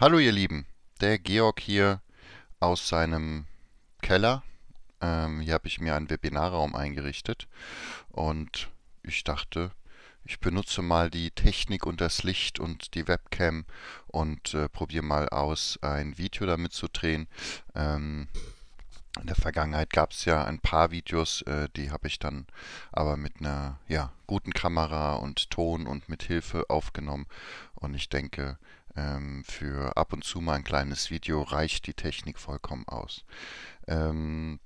Hallo ihr Lieben, der Georg hier aus seinem Keller. Ähm, hier habe ich mir einen Webinarraum eingerichtet und ich dachte, ich benutze mal die Technik und das Licht und die Webcam und äh, probiere mal aus, ein Video damit zu drehen. Ähm, in der Vergangenheit gab es ja ein paar Videos, äh, die habe ich dann aber mit einer ja, guten Kamera und Ton und mit Hilfe aufgenommen. Und ich denke, ähm, für ab und zu mal ein kleines Video reicht die Technik vollkommen aus. Ähm,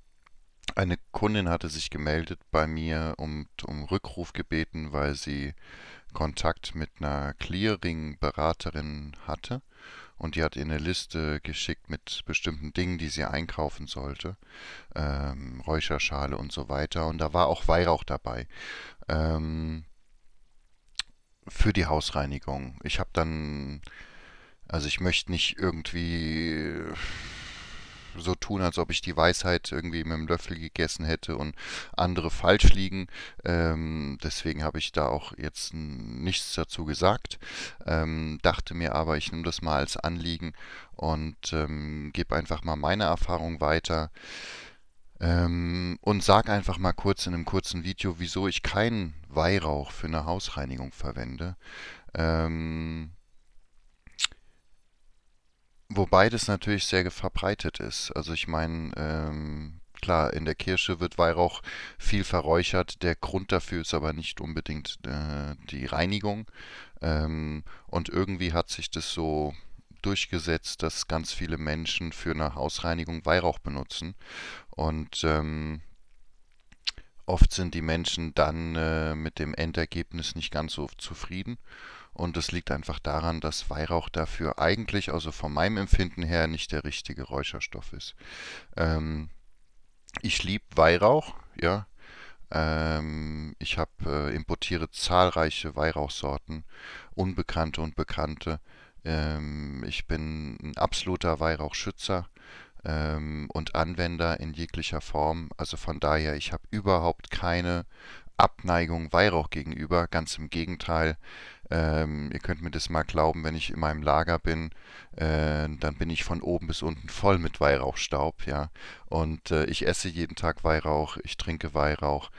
eine Kundin hatte sich gemeldet bei mir und um Rückruf gebeten, weil sie Kontakt mit einer Clearing-Beraterin hatte und die hat ihr eine Liste geschickt mit bestimmten Dingen, die sie einkaufen sollte, ähm, Räucherschale und so weiter und da war auch Weihrauch dabei. Ähm, für die Hausreinigung. Ich habe dann also ich möchte nicht irgendwie so tun, als ob ich die Weisheit irgendwie mit dem Löffel gegessen hätte und andere falsch liegen. Ähm, deswegen habe ich da auch jetzt nichts dazu gesagt. Ähm, dachte mir aber, ich nehme das mal als Anliegen und ähm, gebe einfach mal meine Erfahrung weiter. Ähm, und sage einfach mal kurz in einem kurzen Video, wieso ich keinen Weihrauch für eine Hausreinigung verwende. Ähm, Wobei das natürlich sehr verbreitet ist. Also ich meine, ähm, klar, in der Kirche wird Weihrauch viel verräuchert. Der Grund dafür ist aber nicht unbedingt äh, die Reinigung. Ähm, und irgendwie hat sich das so durchgesetzt, dass ganz viele Menschen für eine Hausreinigung Weihrauch benutzen. Und ähm, oft sind die Menschen dann äh, mit dem Endergebnis nicht ganz so zufrieden und es liegt einfach daran, dass Weihrauch dafür eigentlich, also von meinem Empfinden her, nicht der richtige Räucherstoff ist. Ähm, ich liebe Weihrauch, ja. Ähm, ich hab, äh, importiere zahlreiche Weihrauchsorten, unbekannte und bekannte. Ähm, ich bin ein absoluter Weihrauchschützer ähm, und Anwender in jeglicher Form. Also von daher, ich habe überhaupt keine Abneigung Weihrauch gegenüber. Ganz im Gegenteil, ähm, ihr könnt mir das mal glauben, wenn ich in meinem Lager bin, äh, dann bin ich von oben bis unten voll mit Weihrauchstaub, ja. Und äh, ich esse jeden Tag Weihrauch, ich trinke Weihrauch.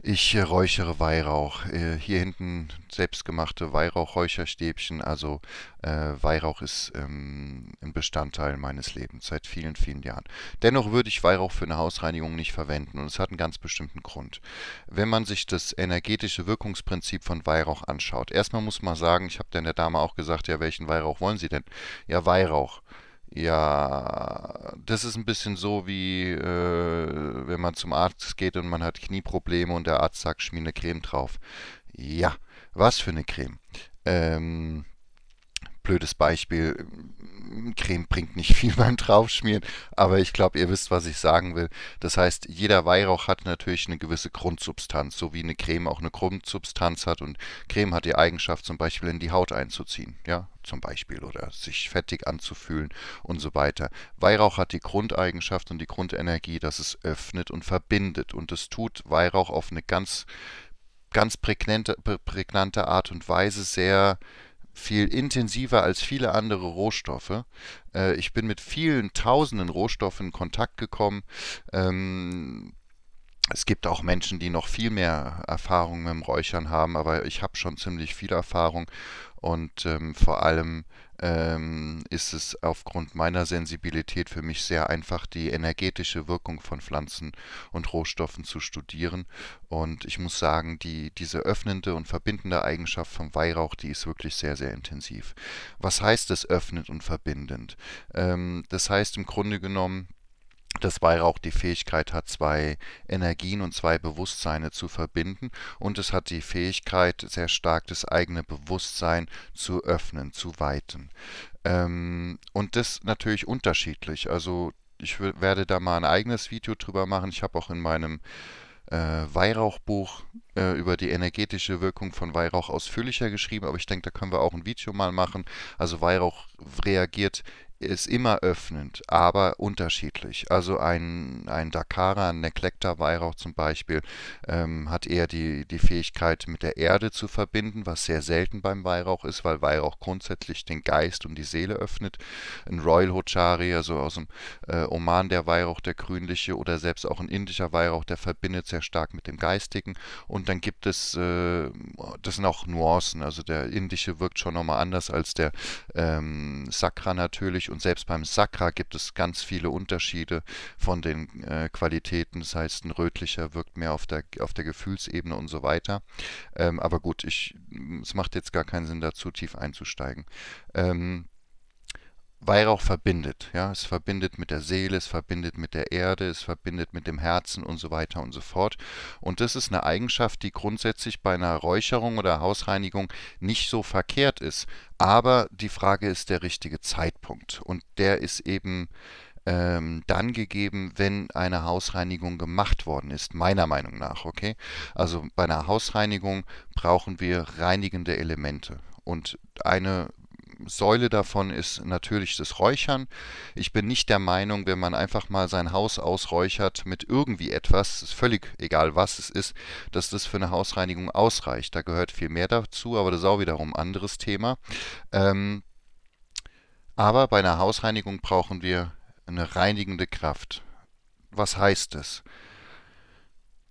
Ich räuchere Weihrauch. Äh, hier hinten selbstgemachte Weihrauchräucherstäbchen. Also äh, Weihrauch ist ähm, ein Bestandteil meines Lebens seit vielen, vielen Jahren. Dennoch würde ich Weihrauch für eine Hausreinigung nicht verwenden und es hat einen ganz bestimmten Grund. Wenn man sich das energetische Wirkungsprinzip von Weihrauch anschaut, erstmal muss man sagen, ich habe der Dame auch gesagt, ja, welchen Weihrauch wollen Sie denn? Ja, Weihrauch. Ja, das ist ein bisschen so wie, äh, wenn man zum Arzt geht und man hat Knieprobleme und der Arzt sagt, schmier eine Creme drauf. Ja, was für eine Creme? Ähm, blödes Beispiel. Ähm, Creme bringt nicht viel beim Draufschmieren, aber ich glaube, ihr wisst, was ich sagen will. Das heißt, jeder Weihrauch hat natürlich eine gewisse Grundsubstanz, so wie eine Creme auch eine Grundsubstanz hat und Creme hat die Eigenschaft, zum Beispiel in die Haut einzuziehen, ja, zum Beispiel oder sich fettig anzufühlen und so weiter. Weihrauch hat die Grundeigenschaft und die Grundenergie, dass es öffnet und verbindet und das tut Weihrauch auf eine ganz, ganz prägnante, prägnante Art und Weise sehr viel intensiver als viele andere Rohstoffe. Äh, ich bin mit vielen tausenden Rohstoffen in Kontakt gekommen. Ähm, es gibt auch Menschen, die noch viel mehr Erfahrung mit dem Räuchern haben, aber ich habe schon ziemlich viel Erfahrung und ähm, vor allem ähm, ist es aufgrund meiner Sensibilität für mich sehr einfach, die energetische Wirkung von Pflanzen und Rohstoffen zu studieren. Und ich muss sagen, die, diese öffnende und verbindende Eigenschaft vom Weihrauch, die ist wirklich sehr, sehr intensiv. Was heißt es öffnend und verbindend? Ähm, das heißt im Grunde genommen, dass Weihrauch die Fähigkeit hat, zwei Energien und zwei Bewusstseine zu verbinden und es hat die Fähigkeit, sehr stark das eigene Bewusstsein zu öffnen, zu weiten. Ähm, und das natürlich unterschiedlich. Also ich werde da mal ein eigenes Video drüber machen. Ich habe auch in meinem äh, Weihrauchbuch äh, über die energetische Wirkung von Weihrauch ausführlicher geschrieben, aber ich denke, da können wir auch ein Video mal machen. Also Weihrauch reagiert ist immer öffnend, aber unterschiedlich. Also ein, ein Dakarer, ein Neklekter Weihrauch zum Beispiel, ähm, hat eher die, die Fähigkeit, mit der Erde zu verbinden, was sehr selten beim Weihrauch ist, weil Weihrauch grundsätzlich den Geist und die Seele öffnet. Ein Royal Hochari, also aus dem äh, Oman der Weihrauch, der grünliche oder selbst auch ein indischer Weihrauch, der verbindet sehr stark mit dem Geistigen. Und dann gibt es, äh, das sind auch Nuancen, also der indische wirkt schon nochmal anders als der ähm, Sakra natürlich und selbst beim Sakra gibt es ganz viele Unterschiede von den äh, Qualitäten. Das heißt, ein rötlicher wirkt mehr auf der, auf der Gefühlsebene und so weiter. Ähm, aber gut, ich, es macht jetzt gar keinen Sinn, da zu tief einzusteigen. Ähm, Weihrauch verbindet, ja, es verbindet mit der Seele, es verbindet mit der Erde, es verbindet mit dem Herzen und so weiter und so fort. Und das ist eine Eigenschaft, die grundsätzlich bei einer Räucherung oder Hausreinigung nicht so verkehrt ist. Aber die Frage ist der richtige Zeitpunkt. Und der ist eben ähm, dann gegeben, wenn eine Hausreinigung gemacht worden ist, meiner Meinung nach, okay? Also bei einer Hausreinigung brauchen wir reinigende Elemente. Und eine Säule davon ist natürlich das Räuchern. Ich bin nicht der Meinung, wenn man einfach mal sein Haus ausräuchert mit irgendwie etwas, ist völlig egal was es ist, dass das für eine Hausreinigung ausreicht. Da gehört viel mehr dazu, aber das ist auch wiederum ein anderes Thema. Ähm, aber bei einer Hausreinigung brauchen wir eine reinigende Kraft. Was heißt das?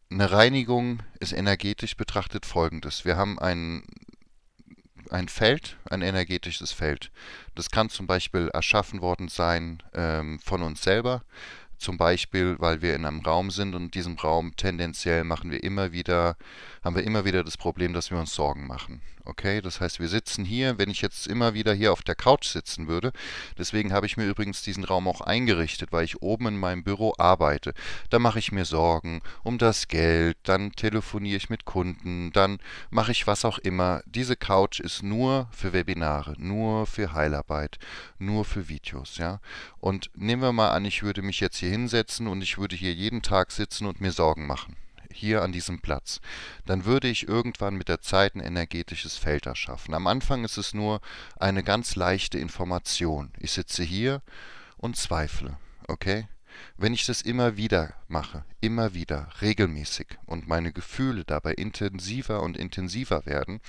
Eine Reinigung ist energetisch betrachtet folgendes. Wir haben einen ein Feld, ein energetisches Feld. Das kann zum Beispiel erschaffen worden sein ähm, von uns selber, zum Beispiel, weil wir in einem Raum sind und in diesem Raum tendenziell machen wir immer wieder, haben wir immer wieder das Problem, dass wir uns Sorgen machen. Okay, das heißt, wir sitzen hier, wenn ich jetzt immer wieder hier auf der Couch sitzen würde. Deswegen habe ich mir übrigens diesen Raum auch eingerichtet, weil ich oben in meinem Büro arbeite. Da mache ich mir Sorgen um das Geld, dann telefoniere ich mit Kunden, dann mache ich was auch immer. Diese Couch ist nur für Webinare, nur für Heilarbeit, nur für Videos, ja. Und nehmen wir mal an, ich würde mich jetzt hier hinsetzen und ich würde hier jeden Tag sitzen und mir Sorgen machen hier an diesem Platz, dann würde ich irgendwann mit der Zeit ein energetisches Feld erschaffen. Am Anfang ist es nur eine ganz leichte Information. Ich sitze hier und zweifle. Okay? Wenn ich das immer wieder mache, immer wieder, regelmäßig und meine Gefühle dabei intensiver und intensiver werden,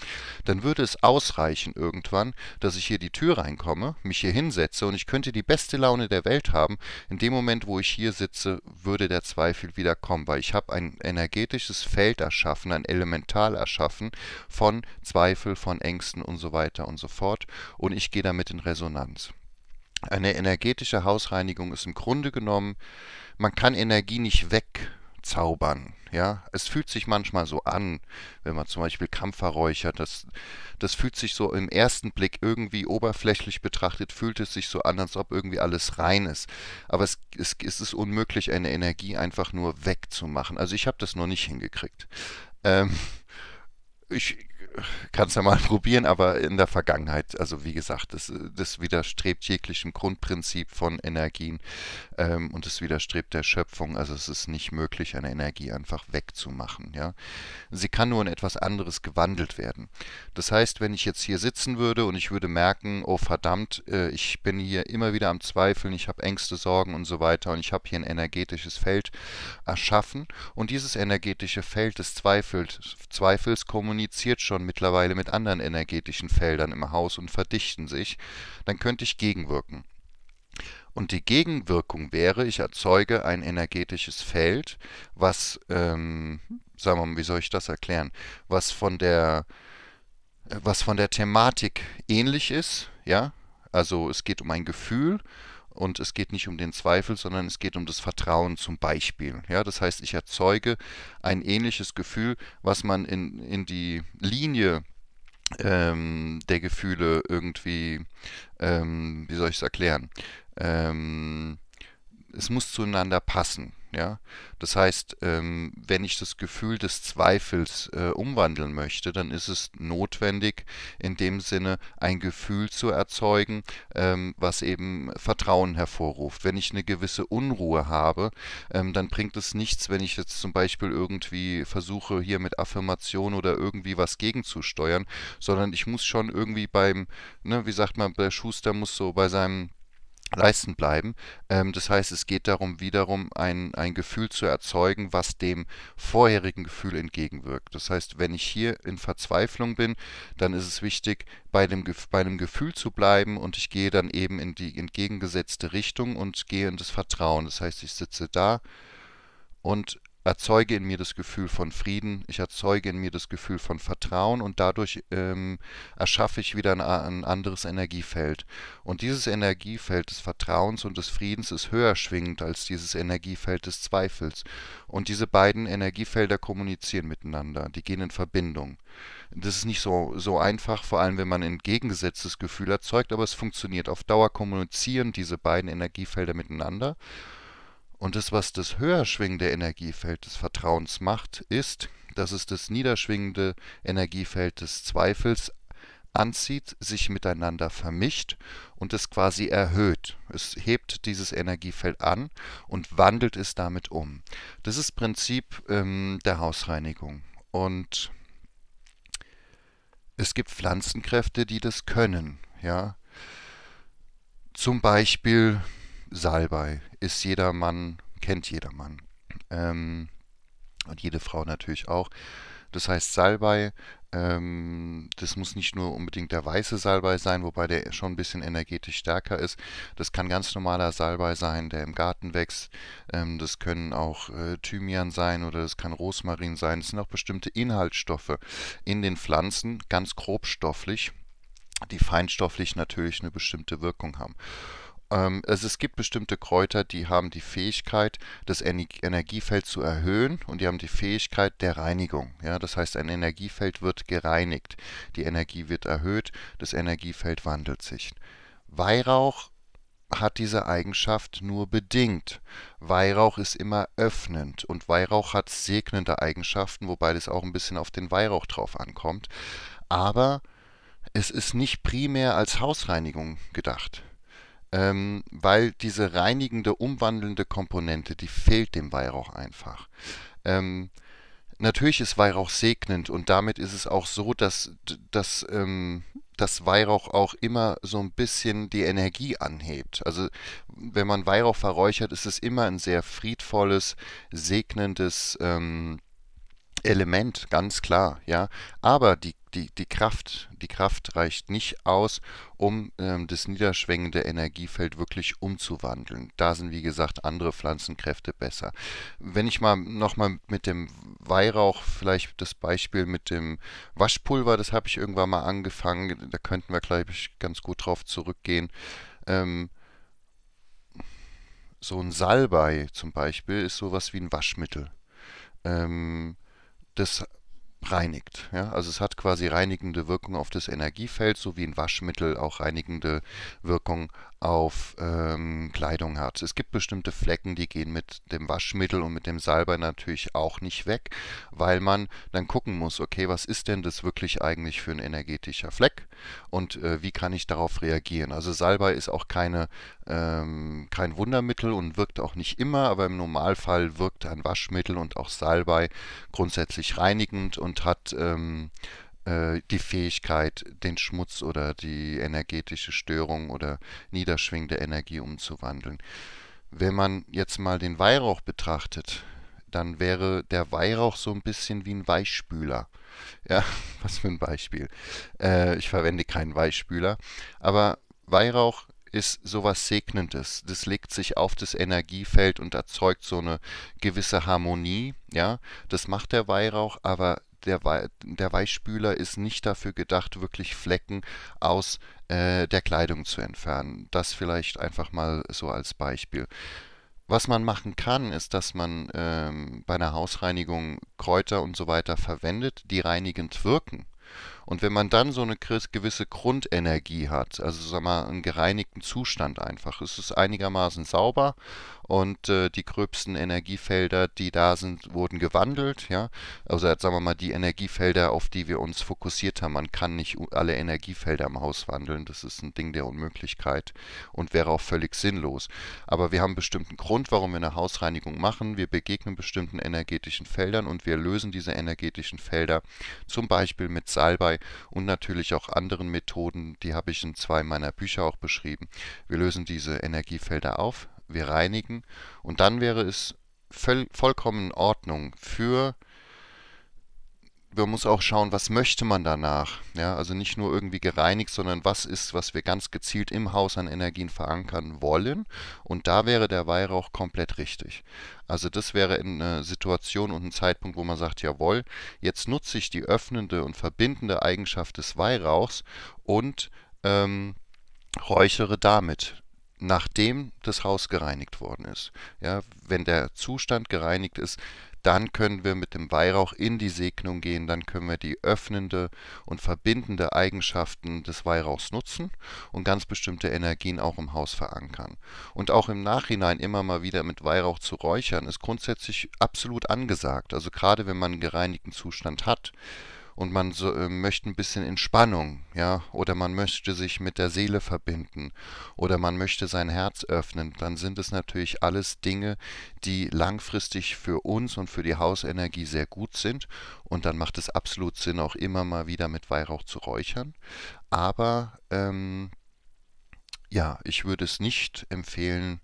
dann würde es ausreichen irgendwann, dass ich hier die Tür reinkomme, mich hier hinsetze und ich könnte die beste Laune der Welt haben. In dem Moment, wo ich hier sitze, würde der Zweifel wieder kommen, weil ich habe ein energetisches Feld erschaffen, ein Elemental erschaffen von Zweifel, von Ängsten und so weiter und so fort und ich gehe damit in Resonanz. Eine energetische Hausreinigung ist im Grunde genommen, man kann Energie nicht wegzaubern. Ja, es fühlt sich manchmal so an, wenn man zum Beispiel Kampfer räuchert, das, das fühlt sich so im ersten Blick irgendwie oberflächlich betrachtet, fühlt es sich so an, als ob irgendwie alles rein ist. Aber es, es, es ist unmöglich, eine Energie einfach nur wegzumachen. Also ich habe das noch nicht hingekriegt. Ähm, ich kannst ja mal probieren, aber in der Vergangenheit, also wie gesagt, das, das widerstrebt jeglichem Grundprinzip von Energien ähm, und es widerstrebt der Schöpfung. Also es ist nicht möglich, eine Energie einfach wegzumachen. Ja? Sie kann nur in etwas anderes gewandelt werden. Das heißt, wenn ich jetzt hier sitzen würde und ich würde merken, oh verdammt, äh, ich bin hier immer wieder am Zweifeln, ich habe Ängste, Sorgen und so weiter und ich habe hier ein energetisches Feld erschaffen und dieses energetische Feld des Zweifels, Zweifels kommuniziert schon mit mittlerweile mit anderen energetischen Feldern im Haus und verdichten sich, dann könnte ich gegenwirken. Und die Gegenwirkung wäre, ich erzeuge ein energetisches Feld, was, ähm, sagen wir mal, wie soll ich das erklären, was von der, was von der Thematik ähnlich ist, ja, also es geht um ein Gefühl und es geht nicht um den Zweifel, sondern es geht um das Vertrauen zum Beispiel. Ja, das heißt, ich erzeuge ein ähnliches Gefühl, was man in, in die Linie ähm, der Gefühle irgendwie, ähm, wie soll ich es erklären? Ähm, es muss zueinander passen. Ja? Das heißt, ähm, wenn ich das Gefühl des Zweifels äh, umwandeln möchte, dann ist es notwendig, in dem Sinne ein Gefühl zu erzeugen, ähm, was eben Vertrauen hervorruft. Wenn ich eine gewisse Unruhe habe, ähm, dann bringt es nichts, wenn ich jetzt zum Beispiel irgendwie versuche, hier mit Affirmation oder irgendwie was gegenzusteuern, sondern ich muss schon irgendwie beim, ne, wie sagt man, der Schuster muss so bei seinem leisten bleiben. Ähm, das heißt, es geht darum, wiederum ein, ein Gefühl zu erzeugen, was dem vorherigen Gefühl entgegenwirkt. Das heißt, wenn ich hier in Verzweiflung bin, dann ist es wichtig, bei dem, bei dem Gefühl zu bleiben und ich gehe dann eben in die entgegengesetzte Richtung und gehe in das Vertrauen. Das heißt, ich sitze da und erzeuge in mir das Gefühl von Frieden, ich erzeuge in mir das Gefühl von Vertrauen und dadurch ähm, erschaffe ich wieder ein, ein, anderes Energiefeld. Und dieses Energiefeld des Vertrauens und des Friedens ist höher schwingend als dieses Energiefeld des Zweifels. Und diese beiden Energiefelder kommunizieren miteinander, die gehen in Verbindung. Das ist nicht so, so einfach, vor allem wenn man ein entgegengesetztes Gefühl erzeugt, aber es funktioniert. Auf Dauer kommunizieren diese beiden Energiefelder miteinander und das, was das höherschwingende Energiefeld des Vertrauens macht, ist, dass es das niederschwingende Energiefeld des Zweifels anzieht, sich miteinander vermischt und es quasi erhöht. Es hebt dieses Energiefeld an und wandelt es damit um. Das ist Prinzip ähm, der Hausreinigung. Und es gibt Pflanzenkräfte, die das können. Ja? Zum Beispiel Salbei ist jedermann, kennt jedermann. Ähm, und jede Frau natürlich auch. Das heißt, Salbei, ähm, das muss nicht nur unbedingt der weiße Salbei sein, wobei der schon ein bisschen energetisch stärker ist. Das kann ganz normaler Salbei sein, der im Garten wächst. Ähm, das können auch äh, Thymian sein oder das kann Rosmarin sein. Es sind auch bestimmte Inhaltsstoffe in den Pflanzen, ganz grobstofflich, die feinstofflich natürlich eine bestimmte Wirkung haben ähm, also es gibt bestimmte Kräuter, die haben die Fähigkeit, das Energiefeld zu erhöhen und die haben die Fähigkeit der Reinigung. Ja? Das heißt, ein Energiefeld wird gereinigt, die Energie wird erhöht, das Energiefeld wandelt sich. Weihrauch hat diese Eigenschaft nur bedingt. Weihrauch ist immer öffnend und Weihrauch hat segnende Eigenschaften, wobei das auch ein bisschen auf den Weihrauch drauf ankommt. Aber es ist nicht primär als Hausreinigung gedacht ähm, weil diese reinigende, umwandelnde Komponente, die fehlt dem Weihrauch einfach. Ähm, natürlich ist Weihrauch segnend und damit ist es auch so, dass, dass, ähm, dass Weihrauch auch immer so ein bisschen die Energie anhebt. Also wenn man Weihrauch verräuchert, ist es immer ein sehr friedvolles, segnendes ähm, Element, ganz klar, ja. Aber die die, die, Kraft, die Kraft reicht nicht aus, um ähm, das niederschwängende Energiefeld wirklich umzuwandeln. Da sind, wie gesagt, andere Pflanzenkräfte besser. Wenn ich mal nochmal mit dem Weihrauch vielleicht das Beispiel mit dem Waschpulver, das habe ich irgendwann mal angefangen, da könnten wir, glaube ich, ganz gut drauf zurückgehen. Ähm, so ein Salbei zum Beispiel ist sowas wie ein Waschmittel. Ähm, das reinigt. Ja? Also es hat quasi reinigende Wirkung auf das Energiefeld, so wie ein Waschmittel auch reinigende Wirkung auf ähm, Kleidung hat. Es gibt bestimmte Flecken, die gehen mit dem Waschmittel und mit dem Salbei natürlich auch nicht weg, weil man dann gucken muss, okay, was ist denn das wirklich eigentlich für ein energetischer Fleck und äh, wie kann ich darauf reagieren? Also Salbei ist auch keine, ähm, kein Wundermittel und wirkt auch nicht immer, aber im Normalfall wirkt ein Waschmittel und auch Salbei grundsätzlich reinigend und hat ähm, äh, die Fähigkeit, den Schmutz oder die energetische Störung oder niederschwingende Energie umzuwandeln. Wenn man jetzt mal den Weihrauch betrachtet, dann wäre der Weihrauch so ein bisschen wie ein Weichspüler. Ja, was für ein Beispiel. Äh, ich verwende keinen Weichspüler, aber Weihrauch ist sowas Segnendes. Das legt sich auf das Energiefeld und erzeugt so eine gewisse Harmonie. Ja, das macht der Weihrauch, aber der, We der Weichspüler ist nicht dafür gedacht, wirklich Flecken aus äh, der Kleidung zu entfernen. Das vielleicht einfach mal so als Beispiel. Was man machen kann, ist, dass man ähm, bei einer Hausreinigung Kräuter und so weiter verwendet, die reinigend wirken. Und wenn man dann so eine gewisse Grundenergie hat, also sagen wir mal einen gereinigten Zustand einfach, ist es einigermaßen sauber und äh, die gröbsten Energiefelder, die da sind, wurden gewandelt, ja. Also sagen wir mal die Energiefelder, auf die wir uns fokussiert haben. Man kann nicht alle Energiefelder im Haus wandeln, das ist ein Ding der Unmöglichkeit und wäre auch völlig sinnlos. Aber wir haben einen bestimmten Grund, warum wir eine Hausreinigung machen. Wir begegnen bestimmten energetischen Feldern und wir lösen diese energetischen Felder zum Beispiel mit Salbei und natürlich auch anderen Methoden, die habe ich in zwei meiner Bücher auch beschrieben. Wir lösen diese Energiefelder auf, wir reinigen und dann wäre es vollkommen in Ordnung für man muss auch schauen, was möchte man danach. Ja, also nicht nur irgendwie gereinigt, sondern was ist, was wir ganz gezielt im Haus an Energien verankern wollen. Und da wäre der Weihrauch komplett richtig. Also das wäre eine Situation und ein Zeitpunkt, wo man sagt, jawohl, jetzt nutze ich die öffnende und verbindende Eigenschaft des Weihrauchs und ähm, räuchere damit nachdem das Haus gereinigt worden ist. Ja, wenn der Zustand gereinigt ist, dann können wir mit dem Weihrauch in die Segnung gehen, dann können wir die öffnende und verbindende Eigenschaften des Weihrauchs nutzen und ganz bestimmte Energien auch im Haus verankern. Und auch im Nachhinein immer mal wieder mit Weihrauch zu räuchern, ist grundsätzlich absolut angesagt. Also gerade wenn man einen gereinigten Zustand hat und man so, äh, möchte ein bisschen Entspannung, ja, oder man möchte sich mit der Seele verbinden oder man möchte sein Herz öffnen, dann sind es natürlich alles Dinge, die langfristig für uns und für die Hausenergie sehr gut sind und dann macht es absolut Sinn, auch immer mal wieder mit Weihrauch zu räuchern. Aber ähm, ja, ich würde es nicht empfehlen,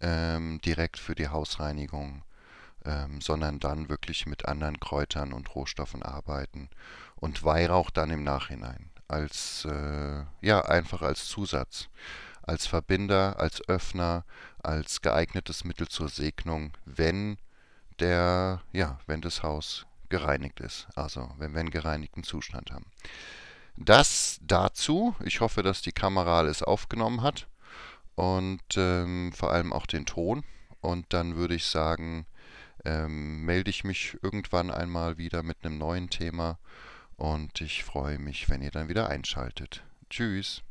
ähm, direkt für die Hausreinigung ähm, sondern dann wirklich mit anderen Kräutern und Rohstoffen arbeiten. Und Weihrauch dann im Nachhinein. Als, äh, ja, einfach als Zusatz. Als Verbinder, als Öffner, als geeignetes Mittel zur Segnung, wenn der, ja, wenn das Haus gereinigt ist. Also, wenn wir einen gereinigten Zustand haben. Das dazu. Ich hoffe, dass die Kamera alles aufgenommen hat und ähm, vor allem auch den Ton. Und dann würde ich sagen, ähm, melde ich mich irgendwann einmal wieder mit einem neuen Thema und ich freue mich, wenn ihr dann wieder einschaltet. Tschüss.